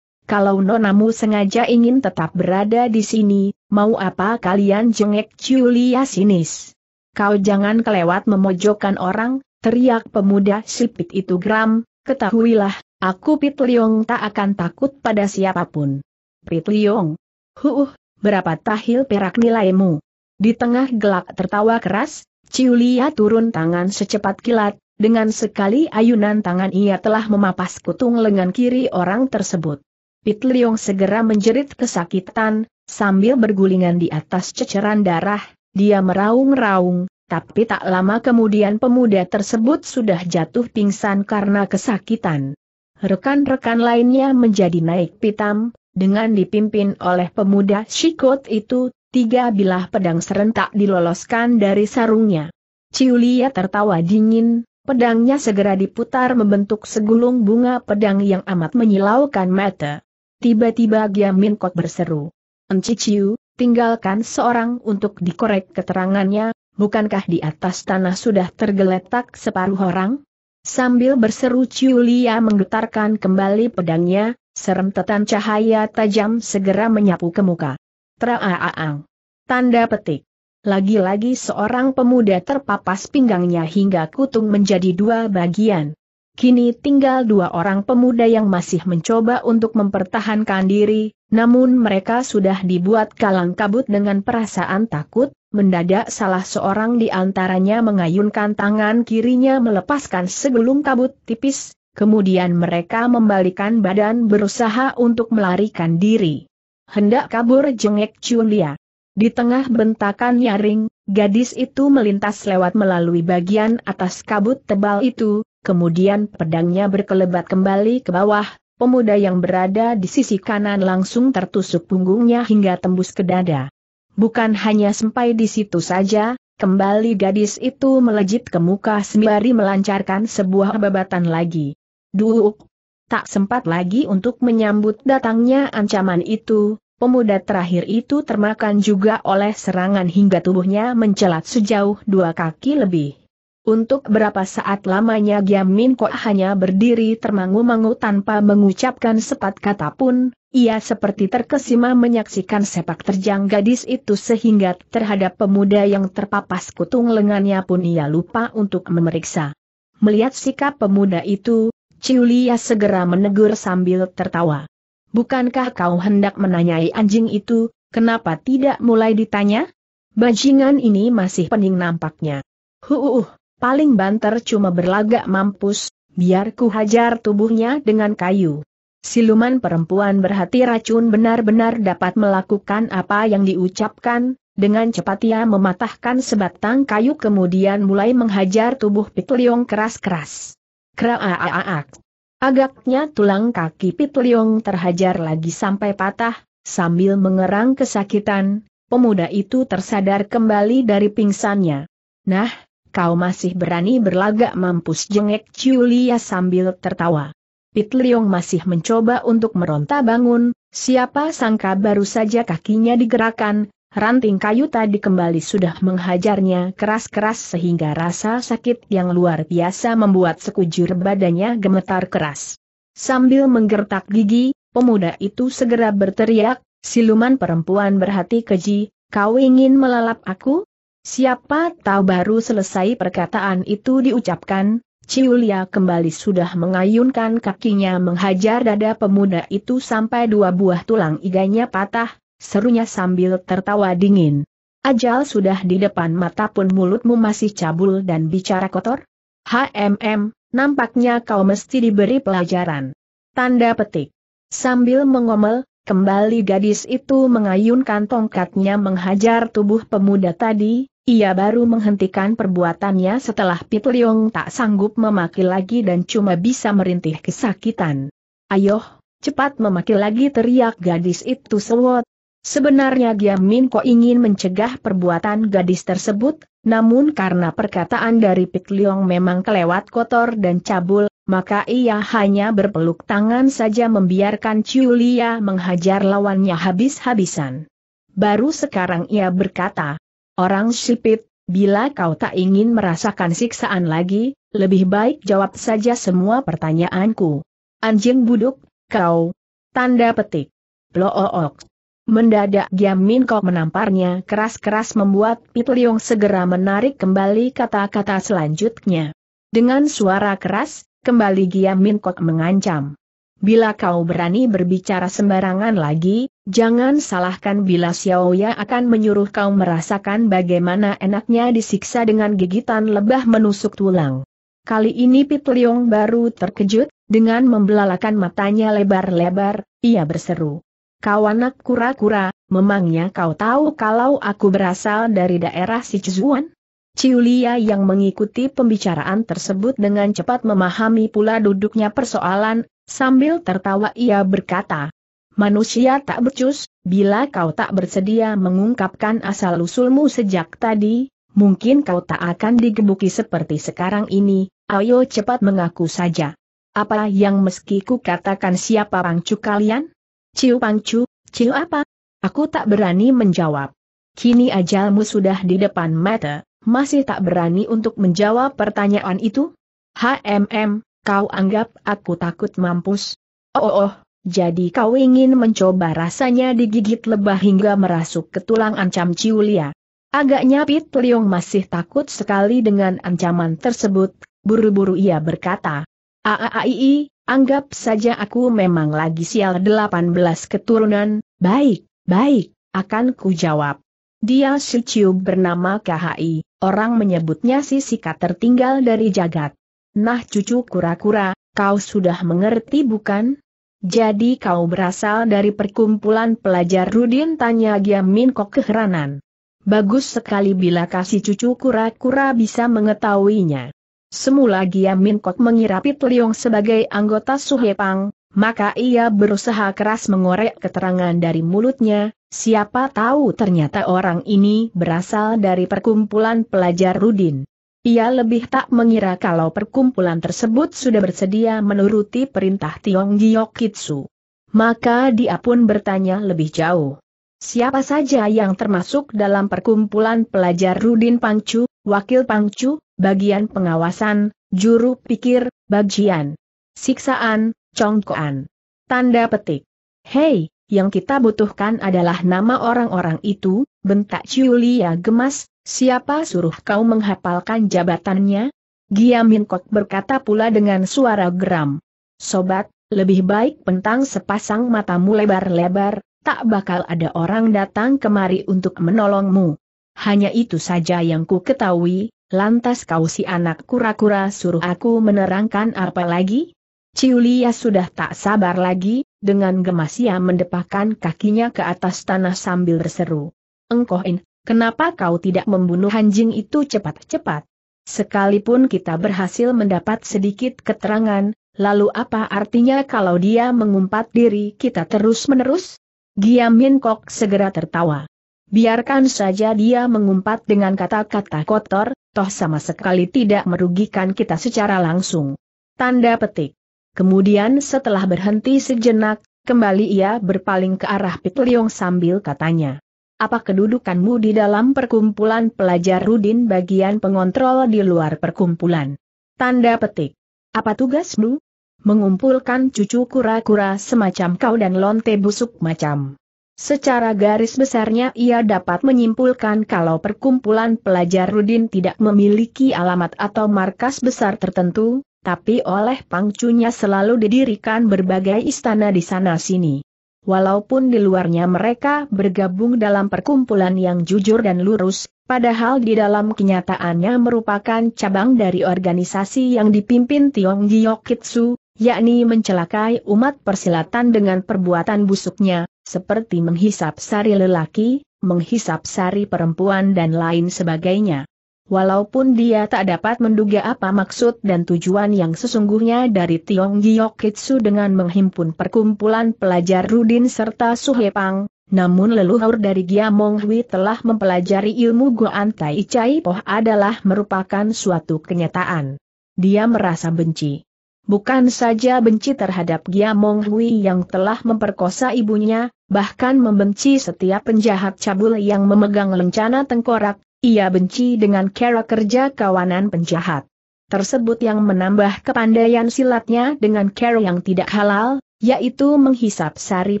Speaker 1: kalau nonamu sengaja ingin tetap berada di sini, mau apa kalian jengek Julia sinis? Kau jangan kelewat memojokkan orang, teriak pemuda sipit itu gram. ketahuilah, aku Pit Liong tak akan takut pada siapapun. Pit Liong, huuh, berapa tahil perak nilaimu? Di tengah gelak tertawa keras, Ciulia turun tangan secepat kilat, dengan sekali ayunan tangan ia telah memapas kutung lengan kiri orang tersebut. Pit Liong segera menjerit kesakitan, sambil bergulingan di atas ceceran darah, dia meraung-raung, tapi tak lama kemudian pemuda tersebut sudah jatuh pingsan karena kesakitan. Rekan-rekan lainnya menjadi naik pitam, dengan dipimpin oleh pemuda Shikot itu, tiga bilah pedang serentak diloloskan dari sarungnya. Ciulia tertawa dingin, pedangnya segera diputar membentuk segulung bunga pedang yang amat menyilaukan mata. Tiba-tiba Giamin Kot berseru. Enciciu, tinggalkan seorang untuk dikorek keterangannya, bukankah di atas tanah sudah tergeletak separuh orang? Sambil berseru Ciulia menggetarkan kembali pedangnya, serem tetan cahaya tajam segera menyapu ke muka. Traaang. Tanda petik. Lagi-lagi seorang pemuda terpapas pinggangnya hingga kutung menjadi dua bagian. Kini tinggal dua orang pemuda yang masih mencoba untuk mempertahankan diri, namun mereka sudah dibuat kalang kabut dengan perasaan takut, mendadak salah seorang di antaranya mengayunkan tangan kirinya melepaskan segelung kabut tipis, kemudian mereka membalikan badan berusaha untuk melarikan diri. Hendak kabur jengek Chulia. Di tengah bentakan nyaring, gadis itu melintas lewat melalui bagian atas kabut tebal itu, kemudian pedangnya berkelebat kembali ke bawah, pemuda yang berada di sisi kanan langsung tertusuk punggungnya hingga tembus ke dada. Bukan hanya sampai di situ saja, kembali gadis itu melejit ke muka sembari melancarkan sebuah babatan lagi. Duuk! Tak sempat lagi untuk menyambut datangnya ancaman itu, pemuda terakhir itu termakan juga oleh serangan hingga tubuhnya mencelat sejauh dua kaki lebih. Untuk berapa saat lamanya Giamin Kok hanya berdiri termangu-mangu tanpa mengucapkan sepat kata pun, ia seperti terkesima menyaksikan sepak terjang gadis itu sehingga terhadap pemuda yang terpapas kutung lengannya pun ia lupa untuk memeriksa. Melihat sikap pemuda itu, Ciulia segera menegur sambil tertawa. Bukankah kau hendak menanyai anjing itu, kenapa tidak mulai ditanya? Bajingan ini masih pening nampaknya. Huuh, paling banter cuma berlagak mampus, biar ku hajar tubuhnya dengan kayu. Siluman perempuan berhati racun benar-benar dapat melakukan apa yang diucapkan, dengan cepat ia mematahkan sebatang kayu kemudian mulai menghajar tubuh Pitliong keras-keras. Kraaak. Agaknya tulang kaki Pitliong terhajar lagi sampai patah, sambil mengerang kesakitan, pemuda itu tersadar kembali dari pingsannya. Nah, kau masih berani berlagak mampus jengek Julia sambil tertawa. Pit Liong masih mencoba untuk meronta bangun, siapa sangka baru saja kakinya digerakkan, ranting kayu tadi kembali sudah menghajarnya keras-keras sehingga rasa sakit yang luar biasa membuat sekujur badannya gemetar keras. Sambil menggertak gigi, pemuda itu segera berteriak, siluman perempuan berhati keji, kau ingin melalap aku? Siapa tahu baru selesai perkataan itu diucapkan, Ciulia kembali sudah mengayunkan kakinya menghajar dada pemuda itu sampai dua buah tulang iganya patah, serunya sambil tertawa dingin. Ajal sudah di depan mata pun mulutmu masih cabul dan bicara kotor? HMM, nampaknya kau mesti diberi pelajaran. Tanda petik. Sambil mengomel, kembali gadis itu mengayunkan tongkatnya menghajar tubuh pemuda tadi, ia baru menghentikan perbuatannya setelah Pitliong tak sanggup memaki lagi dan cuma bisa merintih kesakitan. Ayoh, cepat memaki lagi teriak gadis itu sewot. Sebenarnya Min Ko ingin mencegah perbuatan gadis tersebut, namun karena perkataan dari Pit Pitliong memang kelewat kotor dan cabul, maka ia hanya berpeluk tangan saja membiarkan Chulia menghajar lawannya habis-habisan. Baru sekarang ia berkata, Orang sipit, bila kau tak ingin merasakan siksaan lagi, lebih baik jawab saja semua pertanyaanku. Anjing buduk, kau. Tanda petik. Blook. Mendadak Giam Min kok menamparnya keras-keras membuat Pit Liong segera menarik kembali kata-kata selanjutnya. Dengan suara keras, kembali Giam Min kok mengancam. Bila kau berani berbicara sembarangan lagi, jangan salahkan bila Xiaoya akan menyuruh kau merasakan bagaimana enaknya disiksa dengan gigitan lebah menusuk tulang. Kali ini Pit baru terkejut, dengan membelalakan matanya lebar-lebar, ia berseru. Kau anak kura-kura, memangnya kau tahu kalau aku berasal dari daerah Sichuan? Ciulia yang mengikuti pembicaraan tersebut dengan cepat memahami pula duduknya persoalan, Sambil tertawa ia berkata, Manusia tak becus, bila kau tak bersedia mengungkapkan asal-usulmu sejak tadi, mungkin kau tak akan digebuki seperti sekarang ini, ayo cepat mengaku saja. Apa yang meski ku katakan siapa pangcu kalian? Ciu pangcu, ciu apa? Aku tak berani menjawab. Kini ajalmu sudah di depan mata, masih tak berani untuk menjawab pertanyaan itu? HMM, Kau anggap aku takut mampus? Oh oh oh, jadi kau ingin mencoba rasanya digigit lebah hingga merasuk ke tulang ancam Ciulia. Agaknya Pit Liong masih takut sekali dengan ancaman tersebut, buru-buru ia berkata. Aaii, anggap saja aku memang lagi sial 18 keturunan, baik, baik, akan ku jawab. Dia si bernama KHI, orang menyebutnya si sikat tertinggal dari jagat. Nah cucu kura-kura, kau sudah mengerti bukan? Jadi kau berasal dari perkumpulan pelajar Rudin tanya Giamin kok keheranan. Bagus sekali bila kasih cucu kura-kura bisa mengetahuinya. Semula Giamin Kok mengira Liong sebagai anggota Suhepang, maka ia berusaha keras mengorek keterangan dari mulutnya, siapa tahu ternyata orang ini berasal dari perkumpulan pelajar Rudin. Ia lebih tak mengira kalau perkumpulan tersebut sudah bersedia menuruti perintah Tiong Kitsu. Maka dia pun bertanya lebih jauh. Siapa saja yang termasuk dalam perkumpulan pelajar Rudin Pangcu, Wakil Pangcu, bagian pengawasan, juru pikir, bagian siksaan, congkoan. Tanda petik. Hei, yang kita butuhkan adalah nama orang-orang itu, bentak Ciulia gemas, Siapa suruh kau menghapalkan jabatannya? Giamin Kok berkata pula dengan suara geram. Sobat, lebih baik pentang sepasang matamu lebar-lebar, tak bakal ada orang datang kemari untuk menolongmu. Hanya itu saja yang ku ketahui, lantas kau si anak kura-kura suruh aku menerangkan apa lagi? Ciulia sudah tak sabar lagi, dengan gemas ia mendepakkan kakinya ke atas tanah sambil berseru. Engkohin, Kenapa kau tidak membunuh anjing itu cepat-cepat? Sekalipun kita berhasil mendapat sedikit keterangan, lalu apa artinya kalau dia mengumpat diri kita terus-menerus? Giamin Kok segera tertawa. Biarkan saja dia mengumpat dengan kata-kata kotor, toh sama sekali tidak merugikan kita secara langsung. Tanda petik. Kemudian setelah berhenti sejenak, kembali ia berpaling ke arah Pit Leong sambil katanya apa kedudukanmu di dalam perkumpulan pelajar Rudin bagian pengontrol di luar perkumpulan? Tanda petik. Apa tugasmu? Mengumpulkan cucu kura-kura semacam kau dan lonte busuk macam. Secara garis besarnya ia dapat menyimpulkan kalau perkumpulan pelajar Rudin tidak memiliki alamat atau markas besar tertentu, tapi oleh pangcunya selalu didirikan berbagai istana di sana-sini. Walaupun di luarnya mereka bergabung dalam perkumpulan yang jujur dan lurus, padahal di dalam kenyataannya merupakan cabang dari organisasi yang dipimpin Tiong Giokitsu, yakni mencelakai umat persilatan dengan perbuatan busuknya, seperti menghisap sari lelaki, menghisap sari perempuan dan lain sebagainya. Walaupun dia tak dapat menduga apa maksud dan tujuan yang sesungguhnya dari Tiong Yiokitsu dengan menghimpun perkumpulan pelajar Rudin serta Suhepang, namun leluhur dari Giamong Hui telah mempelajari ilmu Goan Tai Chai Poh adalah merupakan suatu kenyataan. Dia merasa benci. Bukan saja benci terhadap Giamong Hui yang telah memperkosa ibunya, bahkan membenci setiap penjahat cabul yang memegang lencana tengkorak, ia benci dengan cara kerja kawanan penjahat. Tersebut yang menambah kepandaian silatnya dengan cara yang tidak halal, yaitu menghisap sari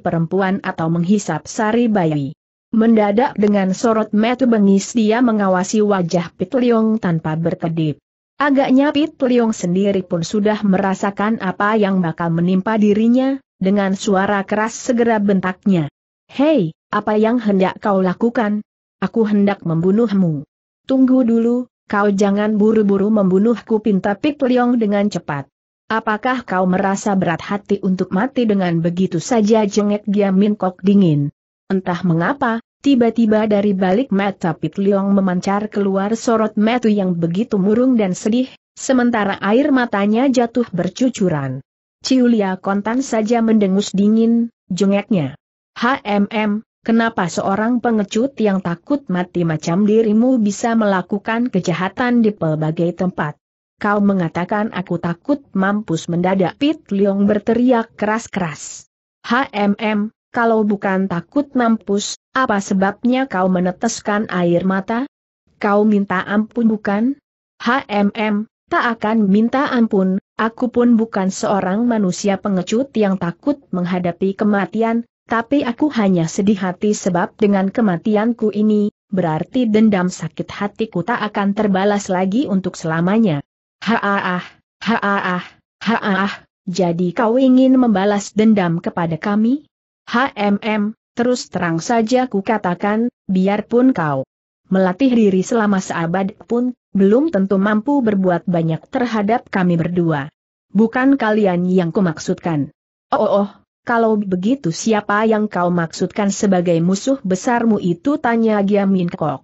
Speaker 1: perempuan atau menghisap sari bayi. Mendadak dengan sorot metu bengis dia mengawasi wajah Pit Leong tanpa berkedip. Agaknya Pit Leong sendiri pun sudah merasakan apa yang bakal menimpa dirinya, dengan suara keras segera bentaknya. Hei, apa yang hendak kau lakukan? Aku hendak membunuhmu. Tunggu dulu, kau jangan buru-buru membunuhku pinta Pik Liong dengan cepat. Apakah kau merasa berat hati untuk mati dengan begitu saja jengek dia minkok dingin? Entah mengapa, tiba-tiba dari balik mata Pit Liong memancar keluar sorot metu yang begitu murung dan sedih, sementara air matanya jatuh bercucuran. Ciulia kontan saja mendengus dingin, jengeknya. HMM, Kenapa seorang pengecut yang takut mati macam dirimu bisa melakukan kejahatan di pelbagai tempat? Kau mengatakan aku takut mampus mendadak Pit Leong berteriak keras-keras. HMM, kalau bukan takut mampus, apa sebabnya kau meneteskan air mata? Kau minta ampun bukan? HMM, tak akan minta ampun, aku pun bukan seorang manusia pengecut yang takut menghadapi kematian, tapi aku hanya sedih hati sebab dengan kematianku ini, berarti dendam sakit hatiku tak akan terbalas lagi untuk selamanya. Haaah, haaah, haaah, jadi kau ingin membalas dendam kepada kami? HMM, terus terang saja ku katakan, biarpun kau melatih diri selama seabad pun, belum tentu mampu berbuat banyak terhadap kami berdua. Bukan kalian yang kumaksudkan. Oh, oh, oh kalau begitu siapa yang kau maksudkan sebagai musuh besarmu itu tanya Giam Min Kok.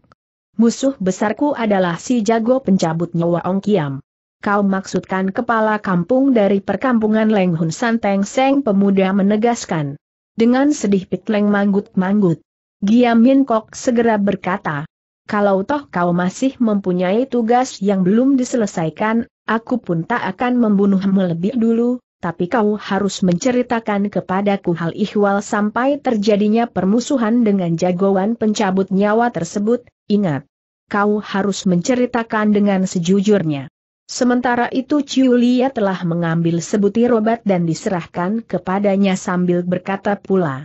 Speaker 1: Musuh besarku adalah si jago pencabut nyawa Ong Kiam. Kau maksudkan kepala kampung dari perkampungan Leng Hun Santeng Seng pemuda menegaskan. Dengan sedih Leng manggut-manggut. Giamin Kok segera berkata. Kalau toh kau masih mempunyai tugas yang belum diselesaikan, aku pun tak akan membunuhmu lebih dulu, tapi kau harus menceritakan kepadaku hal ihwal sampai terjadinya permusuhan dengan jagoan pencabut nyawa tersebut, ingat. Kau harus menceritakan dengan sejujurnya. Sementara itu Ciulia telah mengambil sebutir obat dan diserahkan kepadanya sambil berkata pula.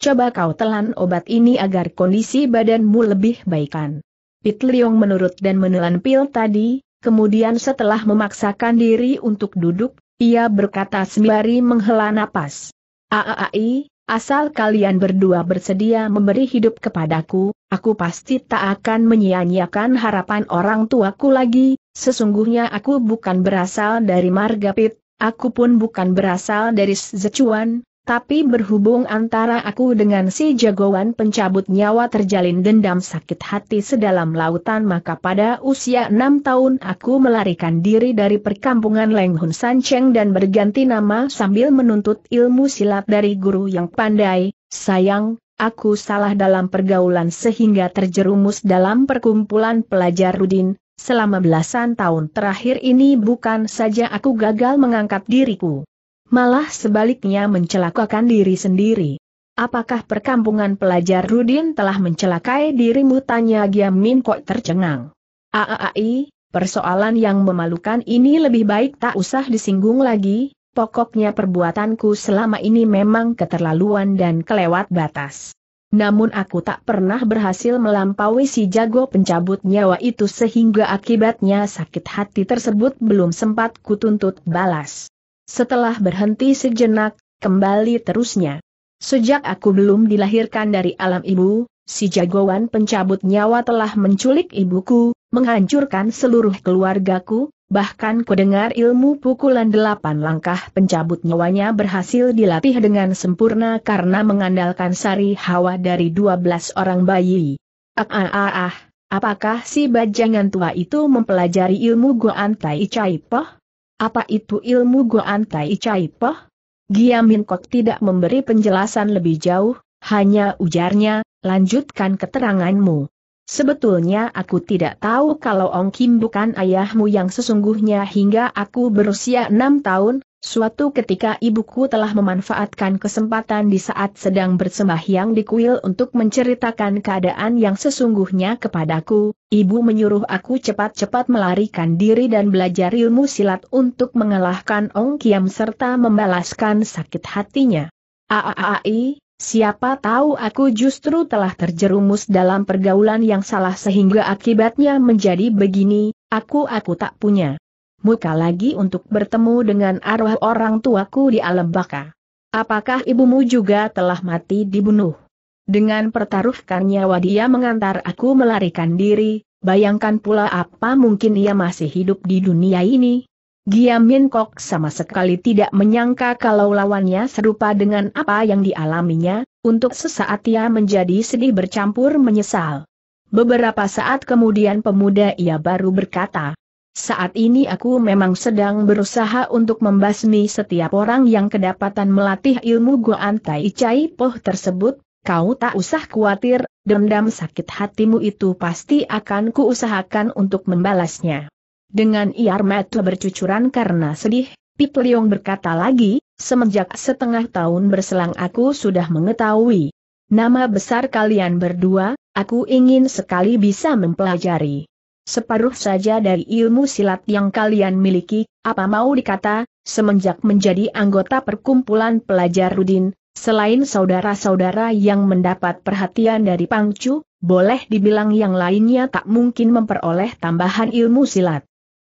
Speaker 1: Coba kau telan obat ini agar kondisi badanmu lebih baikan. Pit Liong menurut dan menelan pil tadi, kemudian setelah memaksakan diri untuk duduk, ia berkata sembari menghela napas. Aai, asal kalian berdua bersedia memberi hidup kepadaku, aku pasti tak akan menyia-nyiakan harapan orang tuaku lagi, sesungguhnya aku bukan berasal dari Margapit, aku pun bukan berasal dari Zecuan, tapi berhubung antara aku dengan si jagoan pencabut nyawa terjalin dendam sakit hati sedalam lautan maka pada usia enam tahun aku melarikan diri dari perkampungan Lenghun Sancheng dan berganti nama sambil menuntut ilmu silat dari guru yang pandai, sayang, aku salah dalam pergaulan sehingga terjerumus dalam perkumpulan pelajar Rudin, selama belasan tahun terakhir ini bukan saja aku gagal mengangkat diriku malah sebaliknya mencelakakan diri sendiri. Apakah perkampungan pelajar Rudin telah mencelakai dirimu? Tanya Giam Min Kok tercengang. Aai, persoalan yang memalukan ini lebih baik tak usah disinggung lagi, pokoknya perbuatanku selama ini memang keterlaluan dan kelewat batas. Namun aku tak pernah berhasil melampaui si jago pencabut nyawa itu sehingga akibatnya sakit hati tersebut belum sempat kutuntut balas. Setelah berhenti sejenak, kembali terusnya. Sejak aku belum dilahirkan dari alam ibu, si jagoan pencabut nyawa telah menculik ibuku, menghancurkan seluruh keluargaku, bahkan kudengar ilmu pukulan delapan langkah pencabut nyawanya berhasil dilatih dengan sempurna karena mengandalkan sari hawa dari dua belas orang bayi. Ah ah ah ah, apakah si bajangan tua itu mempelajari ilmu Goan Tai poh? Apa itu ilmu Goan Tai Chai Poh? Giamin Kok tidak memberi penjelasan lebih jauh, hanya ujarnya, lanjutkan keteranganmu. Sebetulnya aku tidak tahu kalau Ong Kim bukan ayahmu yang sesungguhnya hingga aku berusia enam tahun, suatu ketika ibuku telah memanfaatkan kesempatan di saat sedang bersembahyang di kuil untuk menceritakan keadaan yang sesungguhnya kepadaku, ibu menyuruh aku cepat-cepat melarikan diri dan belajar ilmu silat untuk mengalahkan Ong Kim serta membalaskan sakit hatinya. Aaai, Siapa tahu aku justru telah terjerumus dalam pergaulan yang salah sehingga akibatnya menjadi begini, aku-aku tak punya. Muka lagi untuk bertemu dengan arwah orang tuaku di alam baka. Apakah ibumu juga telah mati dibunuh? Dengan pertaruhkan nyawa dia mengantar aku melarikan diri, bayangkan pula apa mungkin ia masih hidup di dunia ini, Giamin Kok sama sekali tidak menyangka kalau lawannya serupa dengan apa yang dialaminya, untuk sesaat ia menjadi sedih bercampur menyesal. Beberapa saat kemudian pemuda ia baru berkata, saat ini aku memang sedang berusaha untuk membasmi setiap orang yang kedapatan melatih ilmu Goan Tai Chai Poh tersebut, kau tak usah khawatir, dendam sakit hatimu itu pasti akan kuusahakan untuk membalasnya. Dengan iar mata bercucuran karena sedih, Pip Leong berkata lagi, semenjak setengah tahun berselang aku sudah mengetahui. Nama besar kalian berdua, aku ingin sekali bisa mempelajari. Separuh saja dari ilmu silat yang kalian miliki, apa mau dikata, semenjak menjadi anggota perkumpulan pelajar Rudin, selain saudara-saudara yang mendapat perhatian dari Pangcu, boleh dibilang yang lainnya tak mungkin memperoleh tambahan ilmu silat.